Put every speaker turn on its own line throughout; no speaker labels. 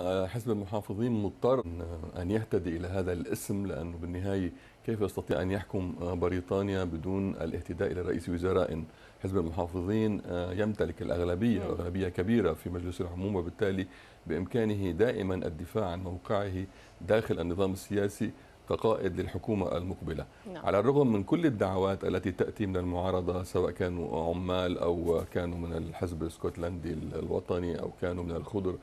آه، حزب المحافظين مضطر أن يهتدي إلى هذا الاسم لأنه بالنهاية كيف يستطيع أن يحكم آه، بريطانيا بدون الاهتداء إلى رئيس وزراء حزب المحافظين آه، يمتلك الأغلبية نعم. اغلبيه كبيرة في مجلس العموم وبالتالي بإمكانه دائما الدفاع عن موقعه داخل النظام السياسي كقائد للحكومة المقبلة نعم. على الرغم من كل الدعوات التي تأتي من المعارضة سواء كانوا عمال أو كانوا من الحزب الاسكتلندي الوطني أو كانوا من الخضر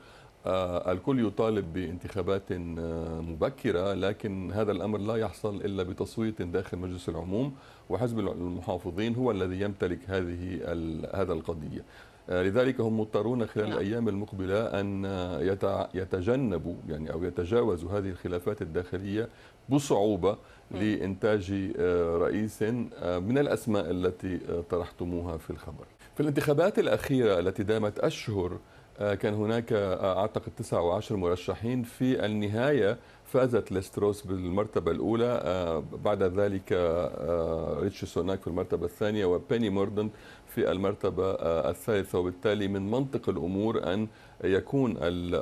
آه، الكل يطالب بانتخابات آه، مبكرة لكن هذا الأمر لا يحصل إلا بتصويت داخل مجلس العموم وحزب المحافظين هو الذي يمتلك هذه هذا القضية آه، لذلك هم مضطرون خلال نعم. الأيام المقبلة أن يتجنبوا يعني أو يتجاوزوا هذه الخلافات الداخلية بصعوبة نعم. لإنتاج رئيس من الأسماء التي طرحتموها في الخبر في الانتخابات الأخيرة التي دامت أشهر آه، كان هناك آه، اعتقد 9 او 10 مرشحين في النهايه فازت ليستروس بالمرتبه الاولى آه، بعد ذلك آه، آه، ريتش سوناك في المرتبه الثانيه وبيني موردن في المرتبه الثالثه وبالتالي من منطق الامور ان يكون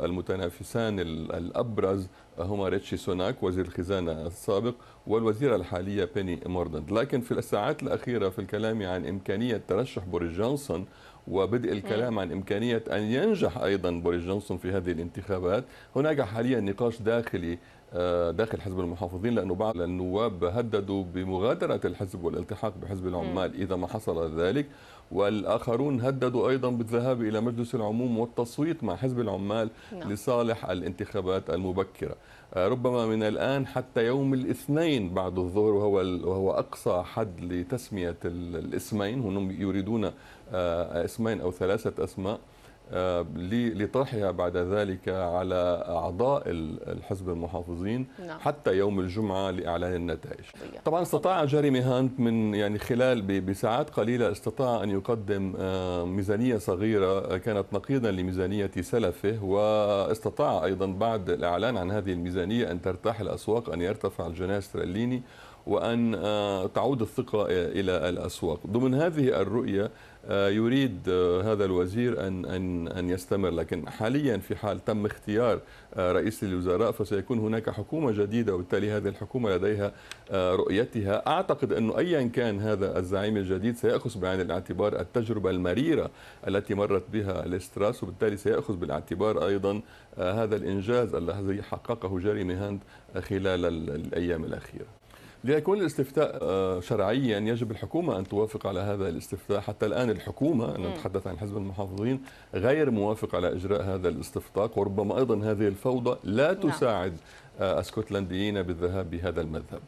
المتنافسان الابرز هما ريتشي سوناك وزير الخزانه السابق والوزيره الحاليه بيني موردن لكن في الساعات الاخيره في الكلام عن امكانيه ترشح بوريس جونسون وبدء الكلام عن إمكانية أن ينجح أيضا بوريس جونسون في هذه الانتخابات هناك حاليا نقاش داخلي آه، داخل حزب المحافظين لانه بعض النواب هددوا بمغادره الحزب والالتحاق بحزب العمال اذا ما حصل ذلك والاخرون هددوا ايضا بالذهاب الى مجلس العموم والتصويت مع حزب العمال نعم. لصالح الانتخابات المبكره آه، ربما من الان حتى يوم الاثنين بعد الظهر وهو وهو اقصى حد لتسميه الاسمين هم يريدون آه، اسمين او ثلاثه اسماء آه، لطرحها بعد ذلك على أعضاء الحزب المحافظين نعم. حتى يوم الجمعة لإعلان النتائج طيب. طبعا استطاع جيريمي هانت من يعني خلال بساعات قليلة استطاع أن يقدم آه، ميزانية صغيرة آه، كانت نقيضا لميزانية سلفه واستطاع أيضا بعد الإعلان عن هذه الميزانية أن ترتاح الأسواق أن يرتفع الجنيه الاسترليني وأن آه، تعود الثقة إلى الأسواق ضمن هذه الرؤية آه، يريد آه، هذا الوزير أن أن أن يستمر لكن حاليا في حال تم اختيار رئيس الوزراء فسيكون هناك حكومة جديدة وبالتالي هذه الحكومة لديها رؤيتها أعتقد أنه أيا كان هذا الزعيم الجديد سيأخذ بعين الاعتبار التجربة المريرة التي مرت بها الاستراس وبالتالي سيأخذ بالاعتبار أيضا هذا الإنجاز الذي حققه جيريمي هاند خلال الأيام الأخيرة ليكون الاستفتاء آه، شرعيا يجب الحكومة أن توافق على هذا الاستفتاء حتى الآن الحكومة أنا نتحدث عن حزب المحافظين غير موافق على إجراء هذا الاستفتاء وربما أيضا هذه الفوضى لا نعم. تساعد اسكتلنديين آه، بالذهاب بهذا المذهب